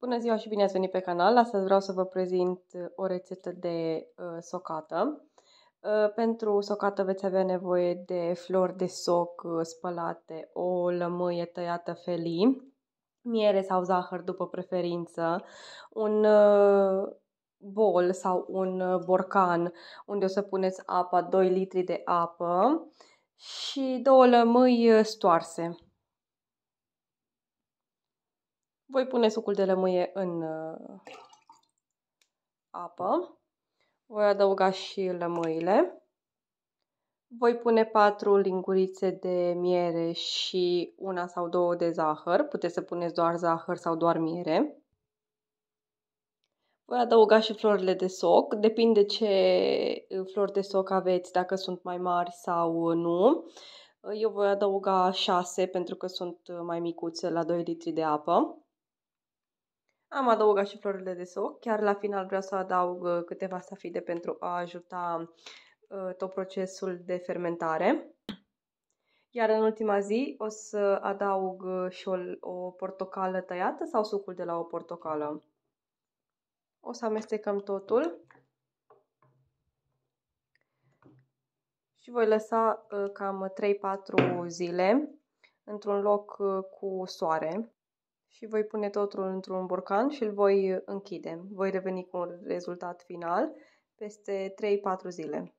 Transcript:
Bună ziua și bine ați venit pe canal! Astăzi vreau să vă prezint uh, o rețetă de uh, socată. Uh, pentru socată veți avea nevoie de flori de soc uh, spălate, o lămâie tăiată felii, miere sau zahăr după preferință, un uh, bol sau un uh, borcan unde o să puneți apa, 2 litri de apă și două lămâi stoarse. Voi pune sucul de lămâie în uh, apă. Voi adăuga și lămâile. Voi pune 4 lingurițe de miere și una sau două de zahăr. Puteți să puneți doar zahăr sau doar miere. Voi adăuga și florile de soc, depinde ce uh, flori de soc aveți, dacă sunt mai mari sau uh, nu. Eu voi adăuga 6 pentru că sunt mai micuțe la 2 litri de apă am adăugat și florile de soc. Chiar la final vreau să adaug uh, câteva stafide pentru a ajuta uh, tot procesul de fermentare. Iar în ultima zi o să adaug uh, și o, o portocală tăiată sau sucul de la o portocală. O să amestecăm totul. Și voi lăsa cam 3-4 zile într-un loc cu soare și voi pune totul într-un borcan și îl voi închide. Voi reveni cu un rezultat final peste 3-4 zile.